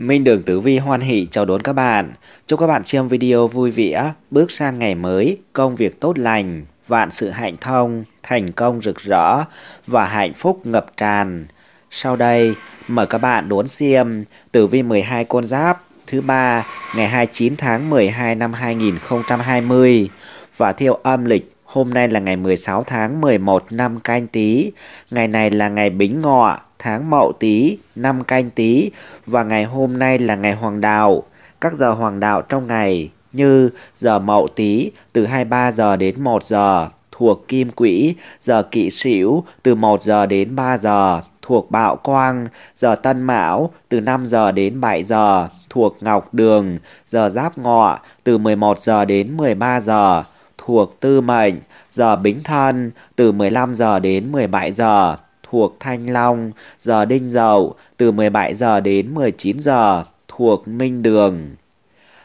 Minh Đường Tử Vi hoan hỷ chào đón các bạn. Chúc các bạn xem video vui vẻ, bước sang ngày mới, công việc tốt lành, vạn sự hạnh thông, thành công rực rỡ và hạnh phúc ngập tràn. Sau đây, mời các bạn đón xem Tử Vi 12 con giáp thứ ba ngày 29 tháng 12 năm 2020 và theo âm lịch Hôm nay là ngày 16 tháng 11 năm canh tí, ngày này là ngày bính ngọ, tháng Mậu Tý, năm Canh Tý và ngày hôm nay là ngày Hoàng đạo. Các giờ Hoàng đạo trong ngày như giờ Mậu Tý từ 23 giờ đến 1 giờ thuộc Kim Quỹ, giờ Kỵ Sửu từ 1 giờ đến 3 giờ thuộc Bạo Quang, giờ Tân Mão từ 5 giờ đến 7 giờ thuộc Ngọc Đường, giờ Giáp Ngọ từ 11 giờ đến 13 giờ thuộc Tư Mệnh, giờ Bính Thân từ 15 giờ đến 17 giờ thuộc Thanh Long, giờ Đinh Dậu từ 17 giờ đến 19 giờ thuộc Minh Đường.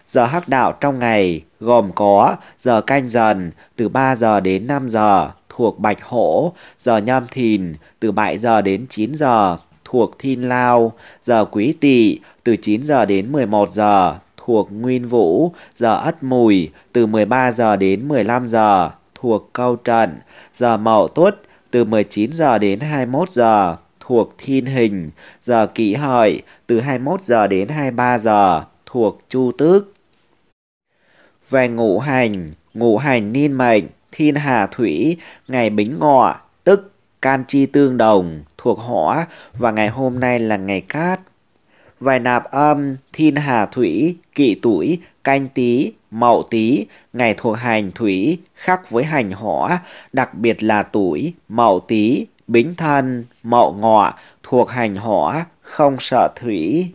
Giờ hắc đạo trong ngày gồm có giờ canh dần từ 3 giờ đến 5 giờ thuộc Bạch Hổ, giờ nhâm thìn từ 7 giờ đến 9 giờ thuộc Thiên Lao, giờ Quý Tỵ từ 9 giờ đến 11 giờ thuộc Nguyên Vũ, giờ Ất Mùi từ 13 giờ đến 15 giờ thuộc Câu Trận, giờ Mậu Tuất từ 19 giờ đến 21 giờ thuộc thiên hình, giờ kỷ hợi từ 21 giờ đến 23 giờ thuộc chu tước. Về ngũ hành, ngũ hành niên mệnh, thiên hà thủy, ngày bính ngọ, tức can chi tương đồng, thuộc hỏa và ngày hôm nay là ngày cát. Về nạp âm, thiên hà thủy, kỷ tuổi, canh tí, mậu tý, ngày thuộc hành thủy khác với hành hỏa, đặc biệt là tuổi mậu tý, bính thân, mậu ngọ thuộc hành hỏa, không sợ thủy.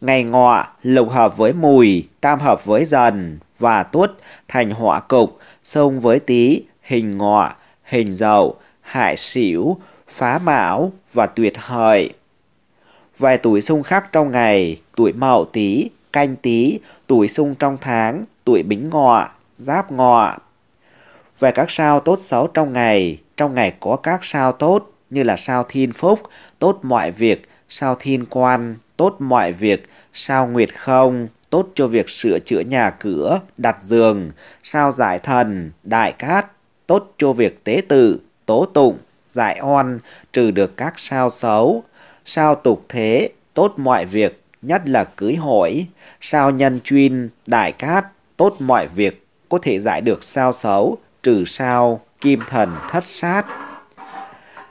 Ngày ngọ lục hợp với mùi, tam hợp với dần và tuất thành hỏa cục, xung với tý, hình ngọ, hình dậu, hại xỉu, phá mão và tuyệt hợi. Vài tuổi xung khắc trong ngày, tuổi mậu tý, canh tý, tuổi xung trong tháng, tuổi bính ngọ, giáp ngọ. Về các sao tốt xấu trong ngày, trong ngày có các sao tốt như là sao thiên phúc, tốt mọi việc, sao thiên quan, tốt mọi việc, sao nguyệt không, tốt cho việc sửa chữa nhà cửa, đặt giường, sao giải thần, đại cát, tốt cho việc tế tự, tố tụng, giải oan trừ được các sao xấu, sao tục thế, tốt mọi việc, nhất là cưới hỏi, sao nhân chuyên, đại cát, tốt mọi việc có thể giải được sao xấu trừ sao kim thần thất sát.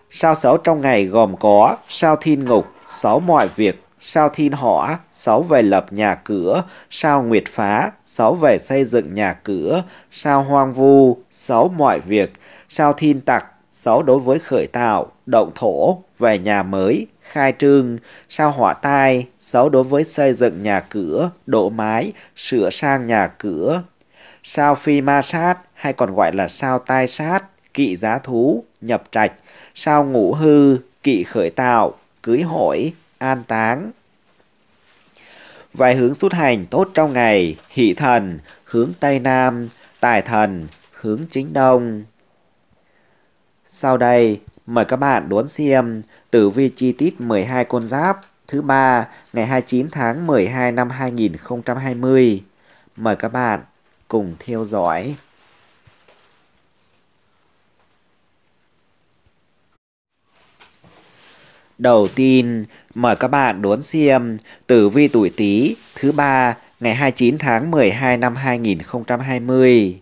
Sao xấu trong ngày gồm có sao thiên ngục, xấu mọi việc, sao thiên hỏa, xấu về lập nhà cửa, sao nguyệt phá, xấu về xây dựng nhà cửa, sao hoang vu, xấu mọi việc, sao thiên tặc, xấu đối với khởi tạo, động thổ, về nhà mới, khai trương, sao hỏa tai, xấu đối với xây dựng nhà cửa, đổ mái, sửa sang nhà cửa. Sao phi ma sát hay còn gọi là sao tai sát, kỵ giá thú, nhập trạch, sao ngũ hư, kỵ khởi tạo, cưới hỏi, an táng. Vài hướng xuất hành tốt trong ngày, hỷ thần, hướng Tây Nam, tài thần, hướng chính Đông. Sau đây, Mời các bạn đón xem tử vi chi tiết 12 con giáp thứ ba ngày 29 tháng 12 năm 2020. Mời các bạn cùng theo dõi. Đầu tiên, mời các bạn đón xem tử vi tuổi Tý thứ ba ngày 29 tháng 12 năm 2020.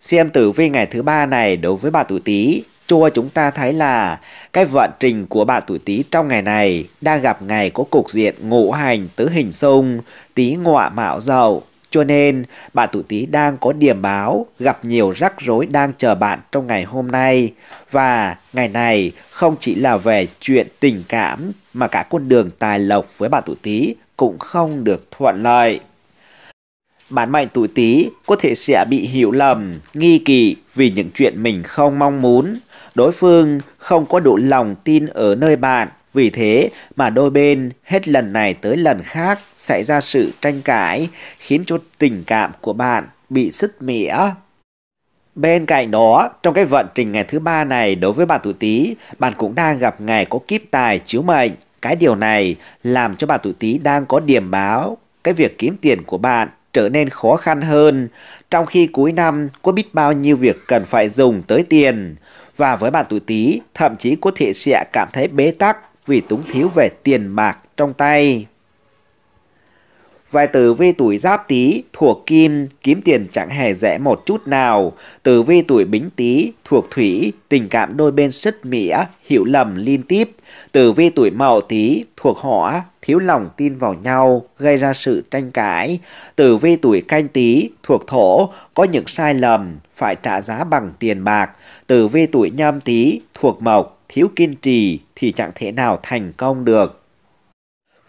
Xem tử vi ngày thứ ba này đối với bà tuổi Tý cho chúng ta thấy là cái vận trình của bạn tuổi Tý trong ngày này đang gặp ngày có cục diện ngũ hành tứ hình xung, Tý ngọa mạo dậu. Cho nên, bạn tuổi Tý đang có điểm báo gặp nhiều rắc rối đang chờ bạn trong ngày hôm nay và ngày này không chỉ là về chuyện tình cảm mà cả con đường tài lộc với bạn tuổi Tý cũng không được thuận lợi. Bản mệnh tuổi Tý có thể sẽ bị hiểu lầm, nghi kỵ vì những chuyện mình không mong muốn. Đối phương không có đủ lòng tin ở nơi bạn, vì thế mà đôi bên hết lần này tới lần khác xảy ra sự tranh cãi, khiến cho tình cảm của bạn bị sứt mẻ. Bên cạnh đó, trong cái vận trình ngày thứ ba này đối với bạn tuổi Tý, bạn cũng đang gặp ngày có kiếp tài chiếu mệnh. Cái điều này làm cho bạn tuổi Tý đang có điểm báo cái việc kiếm tiền của bạn trở nên khó khăn hơn, trong khi cuối năm có biết bao nhiêu việc cần phải dùng tới tiền. Và với bạn tuổi Tý, thậm chí có thể sẽ cảm thấy bế tắc vì túng thiếu về tiền bạc trong tay. Vài tử vi tuổi giáp tý thuộc kim, kiếm tiền chẳng hề rẻ một chút nào. Tử vi tuổi bính tý thuộc thủy, tình cảm đôi bên sứt mỉa, hiểu lầm liên tiếp. Tử vi tuổi mậu tý thuộc hỏa, thiếu lòng tin vào nhau, gây ra sự tranh cãi. Tử vi tuổi canh tý thuộc thổ, có những sai lầm, phải trả giá bằng tiền bạc. Tử vi tuổi nhâm tý thuộc mộc, thiếu kiên trì thì chẳng thể nào thành công được.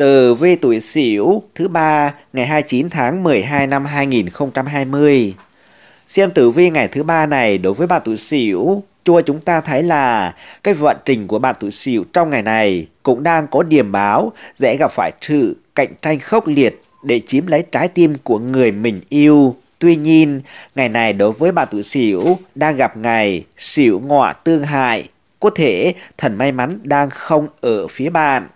tờ V tuổi Sửu thứ ba ngày 29 tháng 12 năm 2020. Xem tử vi ngày thứ ba này đối với bạn tuổi Sửu, chua chúng ta thấy là cái vận trình của bạn tuổi Sửu trong ngày này cũng đang có điểm báo dễ gặp phải sự cạnh tranh khốc liệt để chiếm lấy trái tim của người mình yêu. Tuy nhiên, ngày này đối với bạn tuổi Sửu đang gặp ngày Sửu ngọ tương hại, có thể thần may mắn đang không ở phía bạn.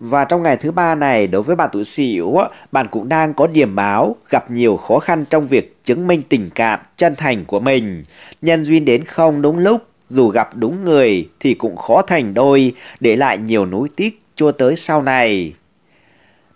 Và trong ngày thứ ba này, đối với bạn tuổi Sửu, bạn cũng đang có điểm báo gặp nhiều khó khăn trong việc chứng minh tình cảm chân thành của mình. Nhân duyên đến không đúng lúc, dù gặp đúng người thì cũng khó thành đôi, để lại nhiều nối tiếc cho tới sau này.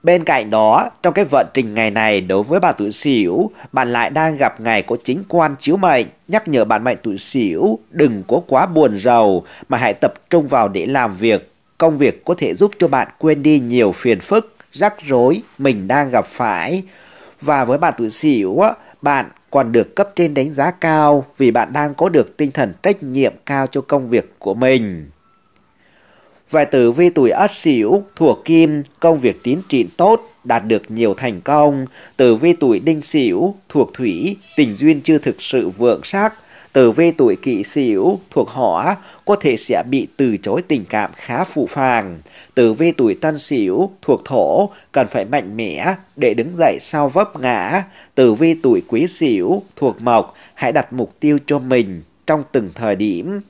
Bên cạnh đó, trong cái vận trình ngày này đối với bạn tuổi Sửu, bạn lại đang gặp ngày có chính quan chiếu mệnh, nhắc nhở bạn mệnh tuổi Sửu đừng có quá buồn rầu mà hãy tập trung vào để làm việc Công việc có thể giúp cho bạn quên đi nhiều phiền phức, rắc rối mình đang gặp phải. Và với bạn tuổi Sửu á, bạn còn được cấp trên đánh giá cao vì bạn đang có được tinh thần trách nhiệm cao cho công việc của mình. Về tử vi tuổi Ất Sửu thuộc Kim, công việc tiến triển tốt, đạt được nhiều thành công. Tử vi tuổi Đinh Sửu thuộc Thủy, tình duyên chưa thực sự vượng sắc, Tử vi tuổi kỷ sửu thuộc hỏa có thể sẽ bị từ chối tình cảm khá phụ phàng. Tử vi tuổi tân sửu thuộc thổ cần phải mạnh mẽ để đứng dậy sau vấp ngã. Tử vi tuổi quý sửu thuộc mộc hãy đặt mục tiêu cho mình trong từng thời điểm.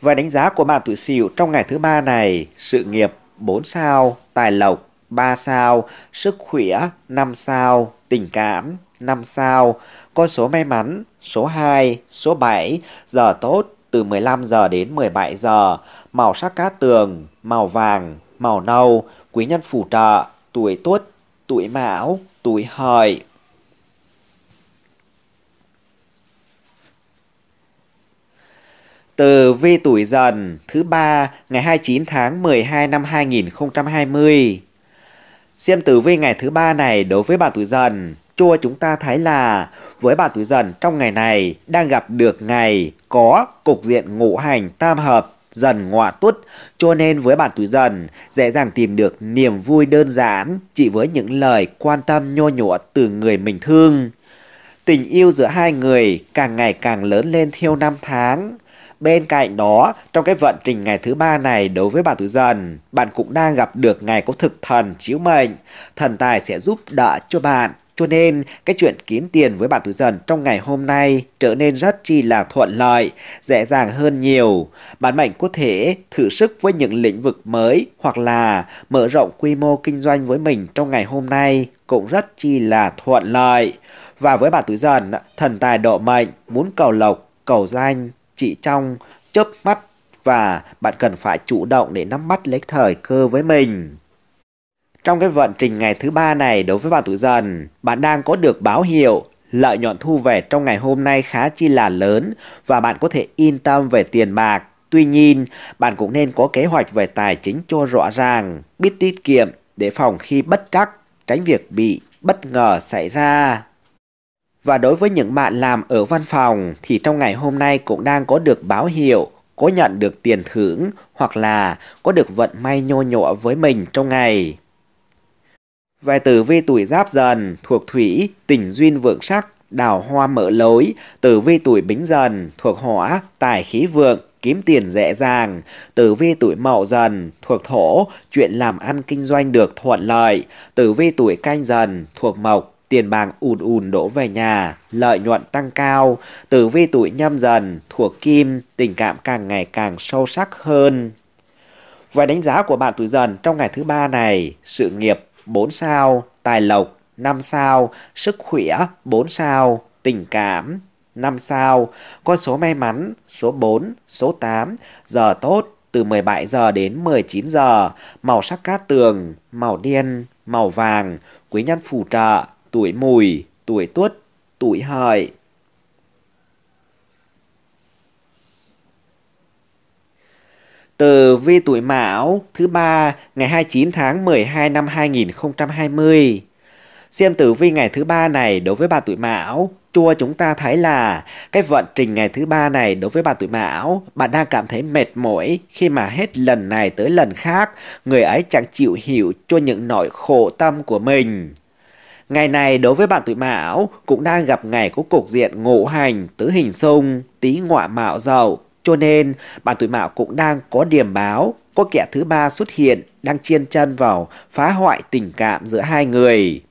Và đánh giá của bạn tuổi sửu trong ngày thứ ba này, sự nghiệp 4 sao, tài lộc 3 sao, sức khỏe 5 sao, tình cảm 5 sao. Con số may mắn số 2, số 7, giờ tốt từ 15 giờ đến 17 giờ, màu sắc cát tường, màu vàng, màu nâu, quý nhân phù trợ, tuổi tuất, tuổi mão, tuổi hợi. Từ vi tuổi dần thứ ba ngày 29 tháng 12 năm 2020. Xem tử vi ngày thứ ba này đối với bạn tuổi dần cho chúng ta thấy là với bà tuổi dần trong ngày này đang gặp được ngày có cục diện ngũ hành tam hợp dần ngọa tuất cho nên với bạn tuổi dần dễ dàng tìm được niềm vui đơn giản chỉ với những lời quan tâm nho nhũa từ người mình thương tình yêu giữa hai người càng ngày càng lớn lên theo năm tháng Bên cạnh đó, trong cái vận trình ngày thứ ba này đối với bạn tuổi dần, bạn cũng đang gặp được ngày có thực thần chiếu mệnh. Thần tài sẽ giúp đỡ cho bạn cho nên, cái chuyện kiếm tiền với bạn tuổi dần trong ngày hôm nay trở nên rất chi là thuận lợi, dễ dàng hơn nhiều. Bạn mệnh có thể thử sức với những lĩnh vực mới hoặc là mở rộng quy mô kinh doanh với mình trong ngày hôm nay cũng rất chi là thuận lợi. Và với bạn tuổi dần, thần tài độ mệnh, muốn cầu lộc, cầu danh, chỉ trong, chớp mắt và bạn cần phải chủ động để nắm bắt lấy thời cơ với mình. Trong cái vận trình ngày thứ ba này đối với bạn tuổi dần, bạn đang có được báo hiệu lợi nhuận thu về trong ngày hôm nay khá chi là lớn và bạn có thể yên tâm về tiền bạc. Tuy nhiên, bạn cũng nên có kế hoạch về tài chính cho rõ ràng, biết tiết kiệm để phòng khi bất trắc, tránh việc bị bất ngờ xảy ra. Và đối với những bạn làm ở văn phòng thì trong ngày hôm nay cũng đang có được báo hiệu có nhận được tiền thưởng hoặc là có được vận may nhô nhộ với mình trong ngày. Về tử vi tuổi giáp dần thuộc thủy, tình duyên vượng sắc, đào hoa mở lối. Tử vi tuổi bính dần thuộc hỏa, tài khí vượng, kiếm tiền dễ dàng. Tử vi tuổi mậu dần thuộc thổ, chuyện làm ăn kinh doanh được thuận lợi. Tử vi tuổi canh dần thuộc mộc, tiền bạc ùn ùn đổ về nhà, lợi nhuận tăng cao, tử vi tuổi nhâm dần thuộc kim, tình cảm càng ngày càng sâu sắc hơn. Và đánh giá của bạn tuổi dần trong ngày thứ ba này, sự nghiệp 4 sao, tài lộc 5 sao, sức khỏe 4 sao, tình cảm 5 sao, con số may mắn số 4, số 8, giờ tốt từ 17 giờ đến 19 giờ, màu sắc cát tường, màu đen, màu vàng, quý nhân phù trợ, tuổi mùi, tuổi tuất, tuổi hợi. Tờ vi tuổi Mão thứ ba ngày 29 tháng 12 năm 2020. Xem tử vi ngày thứ ba này đối với bà tuổi Mão cho chúng ta thấy là cái vận trình ngày thứ ba này đối với bà tuổi Mão, bạn đang cảm thấy mệt mỏi khi mà hết lần này tới lần khác, người ấy chẳng chịu hiểu cho những nỗi khổ tâm của mình. Ngày này đối với bạn tuổi Mão cũng đang gặp ngày có cục diện ngộ hành tứ hình xung, tí ngọa mạo dậu, cho nên, bản tuổi mão cũng đang có điểm báo, có kẻ thứ ba xuất hiện đang chiên chân vào phá hoại tình cảm giữa hai người.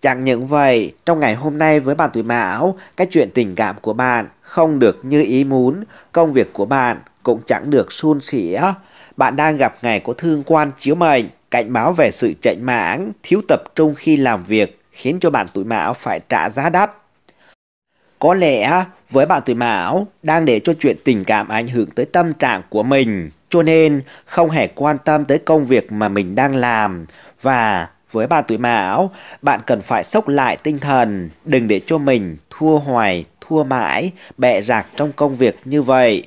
Chẳng những vậy, trong ngày hôm nay với bạn tuổi mão, cái chuyện tình cảm của bạn không được như ý muốn, công việc của bạn cũng chẳng được suôn sẻ. Bạn đang gặp ngày có thương quan chiếu mệnh, cảnh báo về sự chạy mãng, thiếu tập trung khi làm việc khiến cho bạn tuổi mão phải trả giá đắt. Có lẽ với bạn tuổi Mão đang để cho chuyện tình cảm ảnh hưởng tới tâm trạng của mình, cho nên không hề quan tâm tới công việc mà mình đang làm và với bạn tuổi Mão, bạn cần phải sốc lại tinh thần, đừng để cho mình thua hoài, thua mãi, bệ rạc trong công việc như vậy.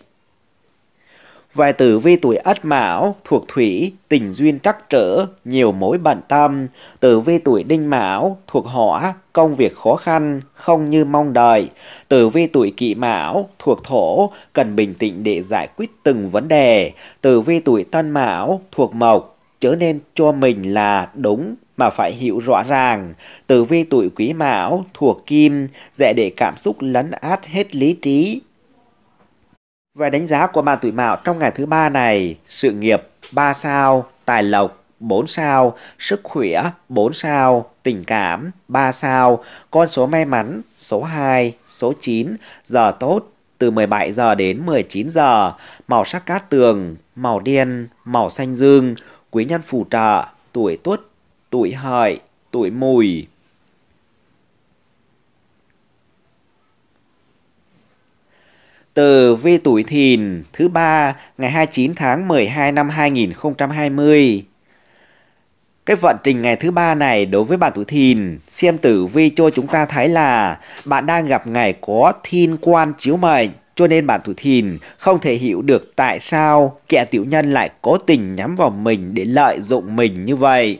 Vài tử vi tuổi ất mão thuộc thủy, tình duyên trắc trở, nhiều mối bận tâm. Tử vi tuổi đinh mão thuộc hỏa, công việc khó khăn, không như mong đợi. Tử vi tuổi kỷ mão thuộc thổ, cần bình tĩnh để giải quyết từng vấn đề. Tử vi tuổi tân mão thuộc mộc, chớ nên cho mình là đúng mà phải hiểu rõ ràng. Tử vi tuổi quý mão thuộc kim, dễ để cảm xúc lấn át hết lý trí, về đánh giá của bạn tuổi mạo trong ngày thứ ba này, sự nghiệp 3 sao, tài lộc 4 sao, sức khỏe 4 sao, tình cảm 3 sao, con số may mắn số 2, số 9, giờ tốt từ 17 giờ đến 19 giờ, màu sắc cát tường, màu đen, màu xanh dương, quý nhân phù trợ, tuổi tuất, tuổi hợi, tuổi mùi. Tờ V tuổi Thìn thứ ba ngày 29 tháng 12 năm 2020. Cái vận trình ngày thứ ba này đối với bạn tuổi Thìn, xem tử vi cho chúng ta thấy là bạn đang gặp ngày có thiên quan chiếu mệnh, cho nên bạn tuổi Thìn không thể hiểu được tại sao kẻ tiểu nhân lại cố tình nhắm vào mình để lợi dụng mình như vậy.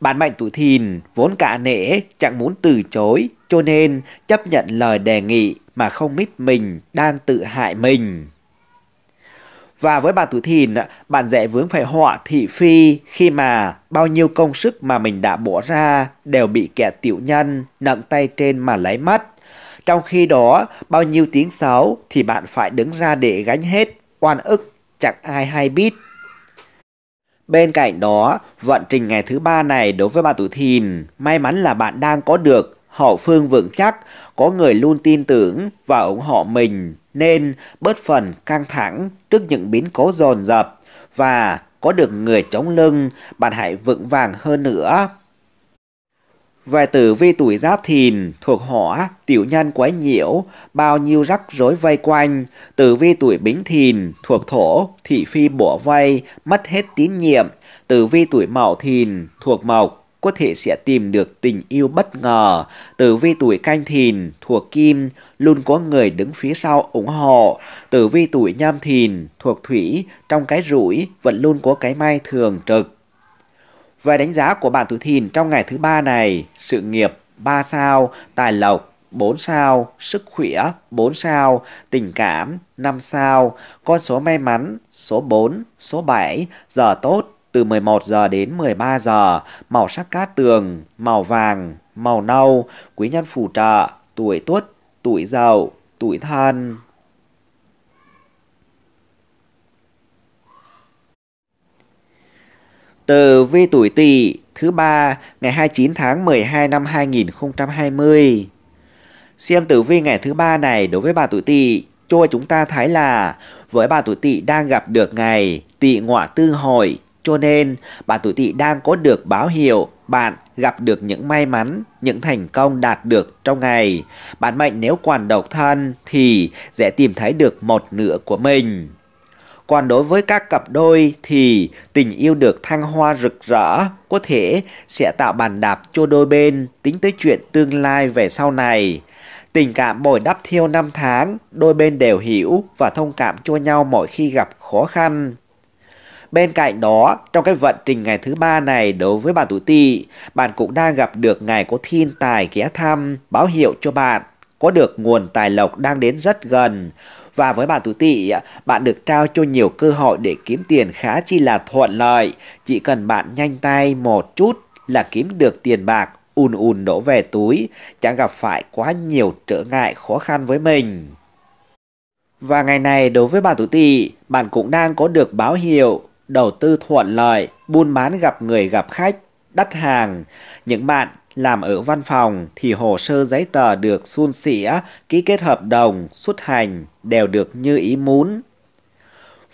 Bạn mệnh tuổi Thìn vốn cả nể chẳng muốn từ chối, cho nên chấp nhận lời đề nghị mà không biết mình đang tự hại mình. Và với bà tuổi Thìn, bạn dễ vướng phải họa thị phi khi mà bao nhiêu công sức mà mình đã bỏ ra đều bị kẻ tiểu nhân nặng tay trên mà lấy mất. Trong khi đó, bao nhiêu tiếng xấu thì bạn phải đứng ra để gánh hết, oan ức, chẳng ai hay biết. Bên cạnh đó, vận trình ngày thứ ba này đối với bà tuổi Thìn, may mắn là bạn đang có được Họ Phương vững chắc, có người luôn tin tưởng và ủng hộ mình nên bớt phần căng thẳng trước những biến cố dồn dập và có được người chống lưng, bạn hãy vững vàng hơn nữa. Về tử vi tuổi giáp thìn, thuộc hỏa, tiểu nhân quấy nhiễu, bao nhiêu rắc rối vây quanh. Tử vi tuổi bính thìn, thuộc thổ, thị phi bổ vây, mất hết tín nhiệm. Tử vi tuổi mậu thìn, thuộc mộc, có thể sẽ tìm được tình yêu bất ngờ. Tử vi tuổi canh thìn, thuộc kim, luôn có người đứng phía sau ủng hộ. Tử vi tuổi nhâm thìn, thuộc thủy, trong cái rủi vẫn luôn có cái may thường trực. Về đánh giá của bạn tuổi thìn trong ngày thứ ba này, sự nghiệp 3 sao, tài lộc 4 sao, sức khỏe 4 sao, tình cảm 5 sao, con số may mắn số 4, số 7, giờ tốt từ 11 giờ đến 13 giờ, màu sắc cát tường, màu vàng, màu nâu, quý nhân phù trợ, tuổi tuất, tuổi dậu, tuổi thân. Từ vi tuổi tỵ thứ ba ngày 29 tháng 12 năm 2020. Xem tử vi ngày thứ ba này đối với bà tuổi tỵ cho chúng ta thấy là với bà tuổi tỵ đang gặp được ngày tỵ ngọa tư hội cho nên, bạn tuổi Tỵ đang có được báo hiệu bạn gặp được những may mắn, những thành công đạt được trong ngày. Bạn mệnh nếu còn độc thân thì sẽ tìm thấy được một nửa của mình. Còn đối với các cặp đôi thì tình yêu được thăng hoa rực rỡ có thể sẽ tạo bàn đạp cho đôi bên tính tới chuyện tương lai về sau này. Tình cảm bồi đắp theo năm tháng, đôi bên đều hiểu và thông cảm cho nhau mỗi khi gặp khó khăn. Bên cạnh đó, trong cái vận trình ngày thứ ba này đối với bạn tuổi tỵ, bạn cũng đang gặp được ngày có thiên tài ghé thăm, báo hiệu cho bạn có được nguồn tài lộc đang đến rất gần. Và với bạn tuổi tỵ, bạn được trao cho nhiều cơ hội để kiếm tiền khá chi là thuận lợi. Chỉ cần bạn nhanh tay một chút là kiếm được tiền bạc ùn ùn đổ về túi, chẳng gặp phải quá nhiều trở ngại khó khăn với mình. Và ngày này đối với bạn tuổi tỵ, bạn cũng đang có được báo hiệu đầu tư thuận lợi, buôn bán gặp người gặp khách, đắt hàng. Những bạn làm ở văn phòng thì hồ sơ giấy tờ được suôn sẻ, ký kết hợp đồng, xuất hành đều được như ý muốn.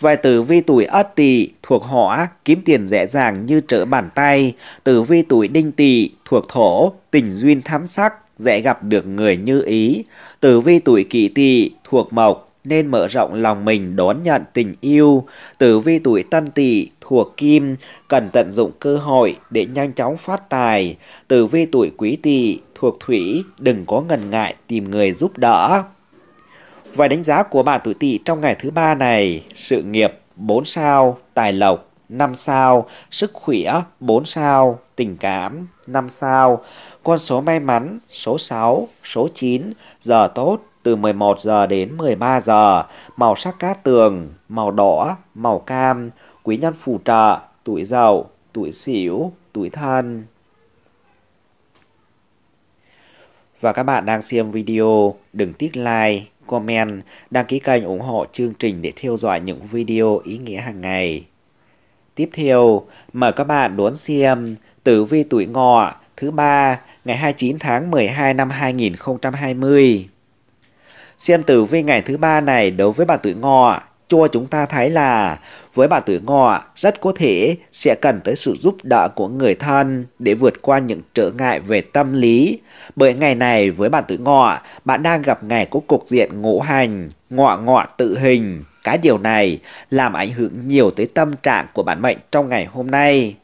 Vài tử vi tuổi ất tỵ thuộc hỏa kiếm tiền dễ dàng như trở bàn tay, tử vi tuổi đinh tỵ thuộc thổ tình duyên thắm sắc dễ gặp được người như ý, tử vi tuổi kỷ tỵ thuộc mộc nên mở rộng lòng mình đón nhận tình yêu. Tử vi tuổi tân tỵ thuộc kim, cần tận dụng cơ hội để nhanh chóng phát tài. Tử vi tuổi quý tỵ thuộc thủy, đừng có ngần ngại tìm người giúp đỡ. Vài đánh giá của bạn tuổi tỵ trong ngày thứ ba này, sự nghiệp 4 sao, tài lộc 5 sao, sức khỏe 4 sao, tình cảm 5 sao, con số may mắn số 6, số 9, giờ tốt từ 11 giờ đến 13 giờ, màu sắc cát tường, màu đỏ, màu cam, quý nhân phù trợ, tuổi dậu, tuổi sửu, tuổi thân. Và các bạn đang xem video, đừng tiếc like, comment, đăng ký kênh ủng hộ chương trình để theo dõi những video ý nghĩa hàng ngày. Tiếp theo, mời các bạn đón xem tử vi tuổi ngọ thứ ba ngày 29 tháng 12 năm 2020. Xem tử vi ngày thứ ba này đối với bạn tuổi ngọ cho chúng ta thấy là với bạn tuổi ngọ rất có thể sẽ cần tới sự giúp đỡ của người thân để vượt qua những trở ngại về tâm lý. Bởi ngày này với bạn tuổi ngọ, bạn đang gặp ngày của cục diện ngũ hành, ngọ ngọ tự hình. Cái điều này làm ảnh hưởng nhiều tới tâm trạng của bản mệnh trong ngày hôm nay.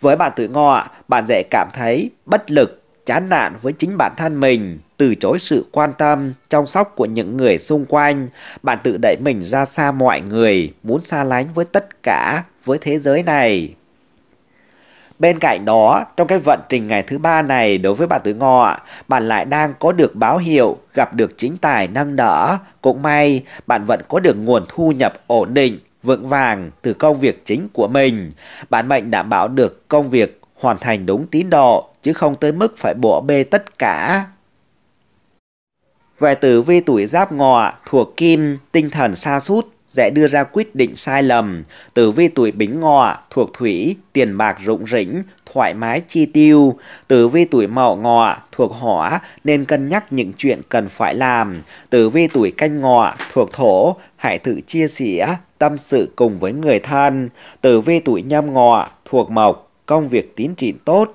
Với bạn tuổi ngọ, bạn dễ cảm thấy bất lực chán nản với chính bản thân mình, từ chối sự quan tâm, chăm sóc của những người xung quanh, bạn tự đẩy mình ra xa mọi người, muốn xa lánh với tất cả, với thế giới này. Bên cạnh đó, trong cái vận trình ngày thứ ba này đối với bạn Tứ Ngọ, bạn lại đang có được báo hiệu, gặp được chính tài nâng đỡ. Cũng may, bạn vẫn có được nguồn thu nhập ổn định, vững vàng từ công việc chính của mình. Bạn mệnh đảm bảo được công việc hoàn thành đúng tín độ, chứ không tới mức phải bỏ bê tất cả. Về tử vi tuổi giáp ngọ, thuộc kim, tinh thần sa sút dễ đưa ra quyết định sai lầm. Tử vi tuổi bính ngọ, thuộc thủy, tiền bạc rụng rỉnh, thoải mái chi tiêu. Tử vi tuổi mậu ngọ, thuộc hỏa, nên cân nhắc những chuyện cần phải làm. Tử vi tuổi canh ngọ, thuộc thổ, hãy thử chia sẻ, tâm sự cùng với người thân. Tử vi tuổi nhâm ngọ, thuộc mộc, công việc tiến triển tốt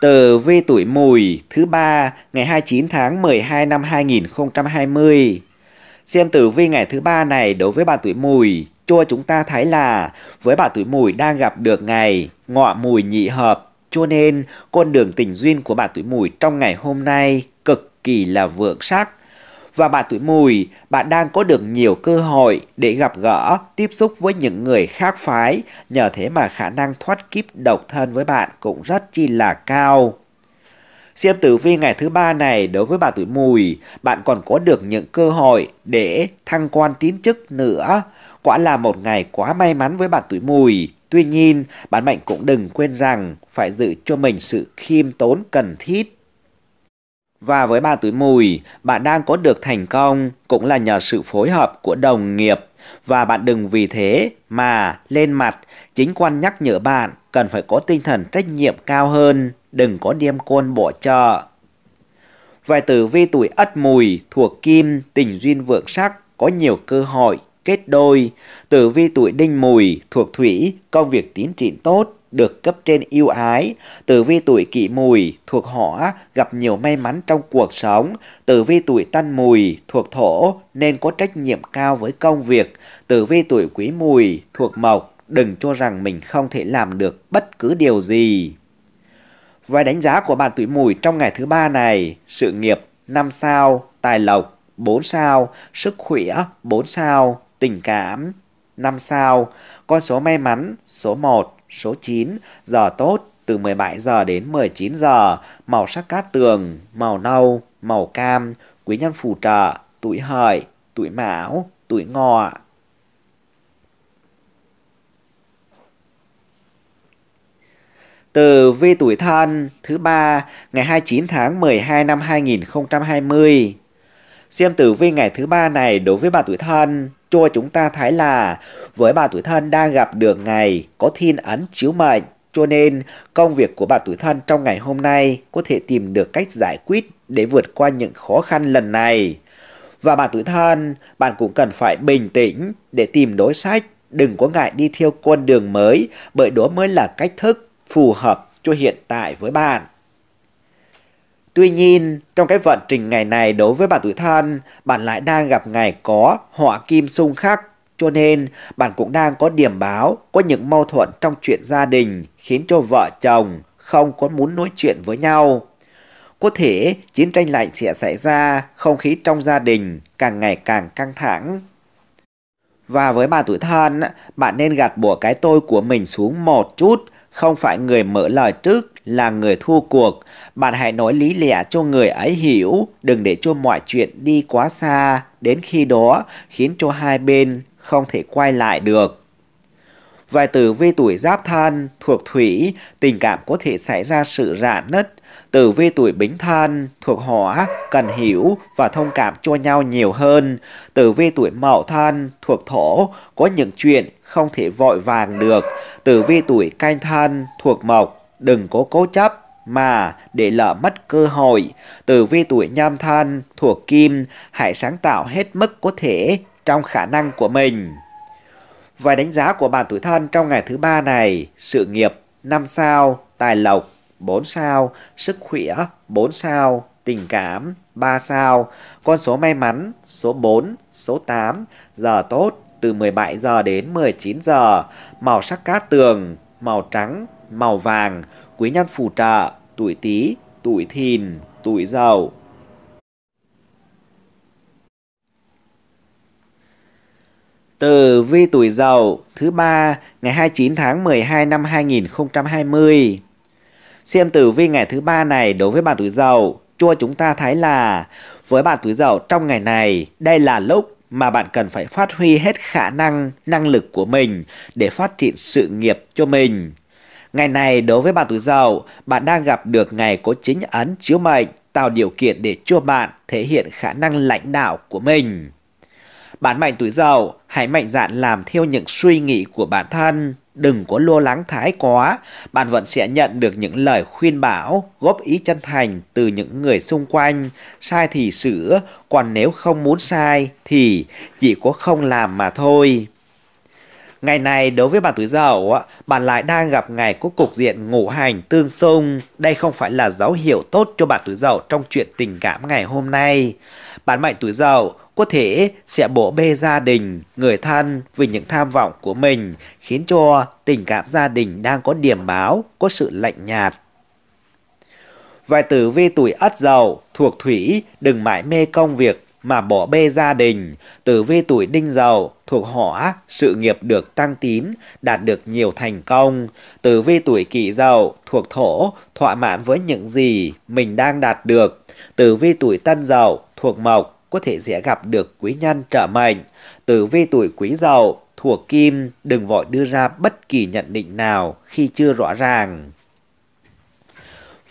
Tờ V tuổi mùi thứ ba ngày 29 tháng 12 năm 2020. Xem tử vi ngày thứ ba này đối với bạn tuổi mùi cho chúng ta thấy là với bạn tuổi mùi đang gặp được ngày ngọ mùi nhị hợp cho nên con đường tình duyên của bạn tuổi mùi trong ngày hôm nay cực kỳ là vượng sắc và bạn tuổi mùi, bạn đang có được nhiều cơ hội để gặp gỡ, tiếp xúc với những người khác phái, nhờ thế mà khả năng thoát kiếp độc thân với bạn cũng rất chi là cao. Xem tử vi ngày thứ ba này đối với bạn tuổi mùi, bạn còn có được những cơ hội để thăng quan tiến chức nữa. Quả là một ngày quá may mắn với bạn tuổi mùi. Tuy nhiên, bạn mệnh cũng đừng quên rằng phải giữ cho mình sự khiêm tốn cần thiết và với bà túi mùi, bạn đang có được thành công cũng là nhờ sự phối hợp của đồng nghiệp và bạn đừng vì thế mà lên mặt chính quan nhắc nhở bạn cần phải có tinh thần trách nhiệm cao hơn, đừng có điêm côn bỏ chợ. Vài tử vi tuổi ất mùi thuộc kim, tình duyên vượng sắc, có nhiều cơ hội, kết đôi. Tử vi tuổi đinh mùi thuộc thủy, công việc tiến triển tốt, được cấp trên yêu ái, tử vi tuổi kỷ mùi thuộc hỏa gặp nhiều may mắn trong cuộc sống, tử vi tuổi tân mùi thuộc thổ nên có trách nhiệm cao với công việc, tử vi tuổi quý mùi thuộc mộc đừng cho rằng mình không thể làm được bất cứ điều gì. Và đánh giá của bạn tuổi mùi trong ngày thứ ba này, sự nghiệp 5 sao, tài lộc 4 sao, sức khỏe 4 sao, tình cảm 5 sao, con số may mắn số 1. Số 9, giờ tốt từ 17 giờ đến 19 giờ, màu sắc cát tường, màu nâu, màu cam, quý nhân phù trợ, tuổi hợi, tuổi mão, tuổi ngọ. Từ vi tuổi thân thứ ba ngày 29 tháng 12 năm 2020. Xem tử vi ngày thứ ba này đối với bà tuổi thân cho chúng ta thấy là với bà tuổi thân đang gặp đường ngày có thiên ấn chiếu mệnh cho nên công việc của bà tuổi thân trong ngày hôm nay có thể tìm được cách giải quyết để vượt qua những khó khăn lần này. Và bạn tuổi thân, bạn cũng cần phải bình tĩnh để tìm đối sách, đừng có ngại đi theo con đường mới bởi đó mới là cách thức phù hợp cho hiện tại với bạn. Tuy nhiên, trong cái vận trình ngày này đối với bạn tuổi thân, bạn lại đang gặp ngày có họa kim xung khắc. Cho nên, bạn cũng đang có điểm báo, có những mâu thuẫn trong chuyện gia đình, khiến cho vợ chồng không có muốn nói chuyện với nhau. Có thể chiến tranh lạnh sẽ xảy ra, không khí trong gia đình càng ngày càng căng thẳng. Và với bạn tuổi thân, bạn nên gạt bỏ cái tôi của mình xuống một chút, không phải người mở lời trước là người thua cuộc. Bạn hãy nói lý lẽ cho người ấy hiểu, đừng để cho mọi chuyện đi quá xa, đến khi đó khiến cho hai bên không thể quay lại được. Vài tử vi tuổi giáp than, thuộc thủy, tình cảm có thể xảy ra sự rạn nứt. Tử vi tuổi bính than, thuộc hỏa, cần hiểu và thông cảm cho nhau nhiều hơn. Tử vi tuổi mậu than, thuộc thổ, có những chuyện không thể vội vàng được. Tử vi tuổi canh than, thuộc mộc, đừng cố cố chấp mà để lỡ mất cơ hội. Từ vi tuổi nhâm thân thuộc kim, hãy sáng tạo hết mức có thể trong khả năng của mình. vài đánh giá của bạn tuổi thân trong ngày thứ ba này, sự nghiệp 5 sao, tài lộc 4 sao, sức khỏe 4 sao, tình cảm 3 sao, con số may mắn số 4, số 8, giờ tốt từ 17 giờ đến 19 giờ, màu sắc cát tường màu trắng, màu vàng, quý nhân phù trợ, tuổi Tý, tuổi Thìn, tuổi Dậu. Từ vi tuổi Dậu thứ ba ngày 29 tháng 12 năm 2020. Xem tử vi ngày thứ ba này đối với bạn tuổi Dậu, chua chúng ta thấy là với bạn tuổi Dậu trong ngày này, đây là lúc mà bạn cần phải phát huy hết khả năng, năng lực của mình để phát triển sự nghiệp cho mình. Ngày này đối với bạn tuổi Dậu, bạn đang gặp được ngày có chính ấn chiếu mệnh tạo điều kiện để cho bạn thể hiện khả năng lãnh đạo của mình. Bạn mệnh tuổi Dậu, hãy mạnh dạn làm theo những suy nghĩ của bản thân đừng có lo lắng thái quá. Bạn vẫn sẽ nhận được những lời khuyên bảo, góp ý chân thành từ những người xung quanh. Sai thì sửa, còn nếu không muốn sai thì chỉ có không làm mà thôi. Ngày này đối với bạn tuổi dậu, bạn lại đang gặp ngày có cục diện ngũ hành tương xung. Đây không phải là dấu hiệu tốt cho bạn tuổi dậu trong chuyện tình cảm ngày hôm nay. Bạn mệnh tuổi dậu có thể sẽ bổ bê gia đình, người thân vì những tham vọng của mình khiến cho tình cảm gia đình đang có điểm báo, có sự lạnh nhạt. Vài tử vi tuổi ất dậu thuộc thủy đừng mãi mê công việc mà bỏ bê gia đình, tử vi tuổi đinh dậu thuộc hỏa, sự nghiệp được tăng tín, đạt được nhiều thành công. Tử vi tuổi kỷ dậu thuộc thổ, thỏa mãn với những gì mình đang đạt được. Tử vi tuổi tân dậu thuộc mộc, có thể sẽ gặp được quý nhân trợ mệnh. Tử vi tuổi quý dậu thuộc kim, đừng vội đưa ra bất kỳ nhận định nào khi chưa rõ ràng.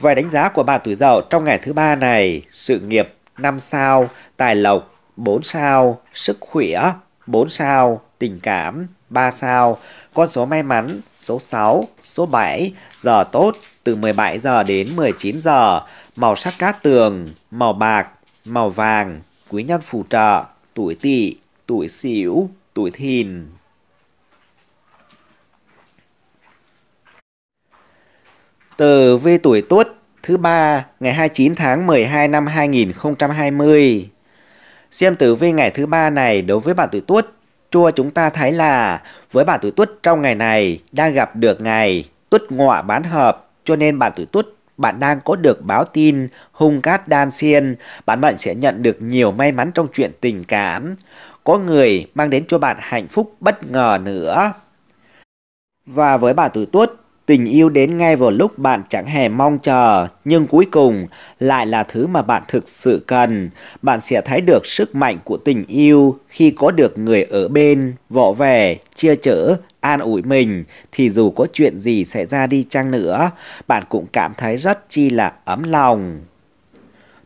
Về đánh giá của bạn tuổi dậu trong ngày thứ ba này, sự nghiệp 5 sao, tài lộc 4 sao, sức khỏe 4 sao, tình cảm 3 sao, con số may mắn số 6, số 7, giờ tốt từ 17 giờ đến 19 giờ, màu sắc cát tường, màu bạc, màu vàng, quý nhân phù trợ, tuổi tỵ, tuổi sửu, tuổi thìn. Từ vi tuổi tuất thứ ba ngày 29 tháng 12 năm 2020. Xem tử vi ngày thứ ba này đối với bạn tuổi Tuất, chua chúng ta thấy là với bạn tuổi Tuất trong ngày này đang gặp được ngày Tuất ngọ bán hợp, cho nên bạn tuổi Tuất bạn đang có được báo tin hung cát đan xiên, bạn bạn sẽ nhận được nhiều may mắn trong chuyện tình cảm. Có người mang đến cho bạn hạnh phúc bất ngờ nữa. Và với bạn tuổi Tuất, Tình yêu đến ngay vào lúc bạn chẳng hề mong chờ, nhưng cuối cùng lại là thứ mà bạn thực sự cần. Bạn sẽ thấy được sức mạnh của tình yêu khi có được người ở bên, vỗ về, chia chở, an ủi mình thì dù có chuyện gì xảy ra đi chăng nữa, bạn cũng cảm thấy rất chi là ấm lòng.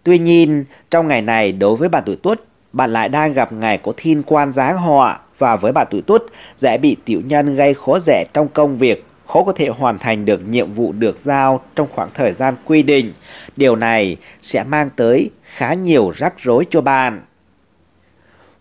Tuy nhiên, trong ngày này đối với bạn tuổi Tuất, bạn lại đang gặp ngày có thiên quan giáng họa và với bạn tuổi Tuất dễ bị tiểu nhân gây khó dễ trong công việc khó có thể hoàn thành được nhiệm vụ được giao trong khoảng thời gian quy định. Điều này sẽ mang tới khá nhiều rắc rối cho bạn.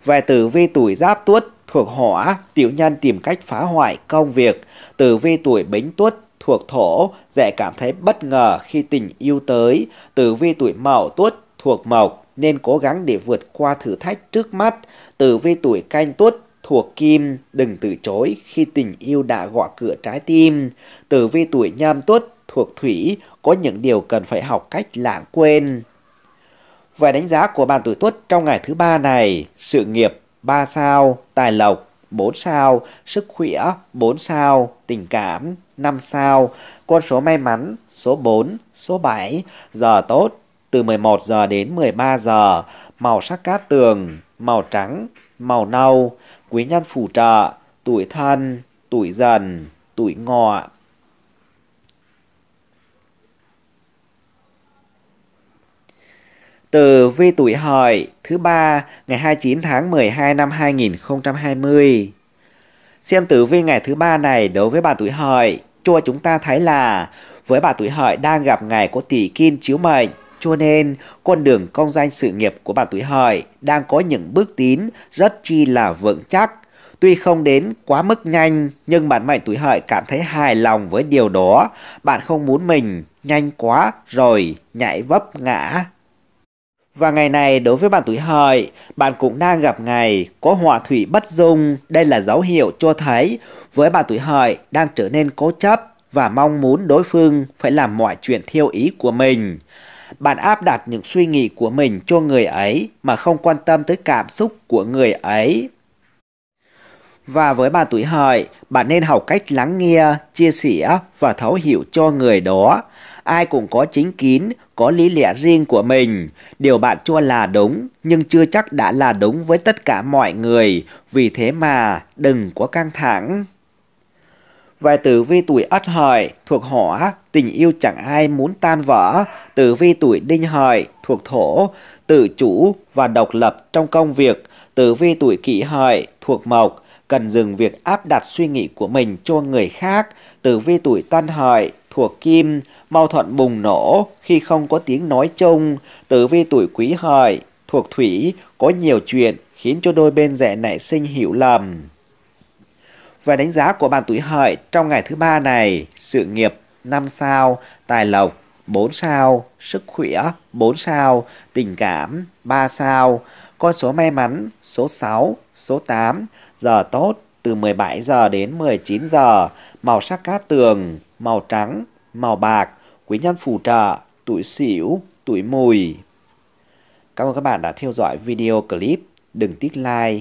Về tử vi tuổi giáp tuất thuộc hỏa, tiểu nhân tìm cách phá hoại công việc. Tử vi tuổi bính tuất thuộc thổ, dễ cảm thấy bất ngờ khi tình yêu tới. Tử vi tuổi mậu tuất thuộc mộc, nên cố gắng để vượt qua thử thách trước mắt. Tử vi tuổi canh tuất thuộc kim, đừng từ chối khi tình yêu đã gõ cửa trái tim. Tử vi tuổi nhâm tuất thuộc thủy có những điều cần phải học cách lãng quên. Về đánh giá của bạn tuổi tuất trong ngày thứ ba này, sự nghiệp 3 sao, tài lộc 4 sao, sức khỏe 4 sao, tình cảm 5 sao, con số may mắn số 4, số 7, giờ tốt từ 11 giờ đến 13 giờ, màu sắc cát tường, màu trắng, màu nâu, quý nhân phù trợ, tuổi thân, tuổi dần, tuổi ngọ. Từ vi tuổi hợi thứ ba ngày 29 tháng 12 năm 2020. Xem tử vi ngày thứ ba này đối với bà tuổi hợi, cho chúng ta thấy là với bà tuổi hợi đang gặp ngày có tỷ kim chiếu mệnh cho nên, con đường công danh sự nghiệp của bà tuổi hợi đang có những bước tiến rất chi là vững chắc. Tuy không đến quá mức nhanh, nhưng bản mệnh tuổi hợi cảm thấy hài lòng với điều đó. Bạn không muốn mình nhanh quá rồi nhảy vấp ngã. Và ngày này đối với bạn tuổi hợi, bạn cũng đang gặp ngày có họa thủy bất dung. Đây là dấu hiệu cho thấy với bạn tuổi hợi đang trở nên cố chấp và mong muốn đối phương phải làm mọi chuyện theo ý của mình. Bạn áp đặt những suy nghĩ của mình cho người ấy mà không quan tâm tới cảm xúc của người ấy. Và với bạn tuổi hợi, bạn nên học cách lắng nghe, chia sẻ và thấu hiểu cho người đó. Ai cũng có chính kiến, có lý lẽ riêng của mình. Điều bạn cho là đúng, nhưng chưa chắc đã là đúng với tất cả mọi người. Vì thế mà, đừng có căng thẳng. Về tử vi tuổi ất hợi thuộc hỏa, tình yêu chẳng ai muốn tan vỡ. Tử vi tuổi đinh hợi thuộc thổ, tự chủ và độc lập trong công việc. Tử vi tuổi kỷ hợi thuộc mộc, cần dừng việc áp đặt suy nghĩ của mình cho người khác. Tử vi tuổi tân hợi thuộc kim, mau thuận bùng nổ khi không có tiếng nói chung. Tử vi tuổi quý hợi thuộc thủy, có nhiều chuyện khiến cho đôi bên rẻ nảy sinh hiểu lầm. Và đánh giá của bạn tuổi hợi trong ngày thứ ba này, sự nghiệp 5 sao, tài lộc 4 sao, sức khỏe 4 sao, tình cảm 3 sao, con số may mắn số 6, số 8, giờ tốt từ 17 giờ đến 19 giờ, màu sắc cát tường, màu trắng, màu bạc, quý nhân phù trợ, tuổi sửu, tuổi mùi. Cảm ơn các bạn đã theo dõi video clip. Đừng tiếc like,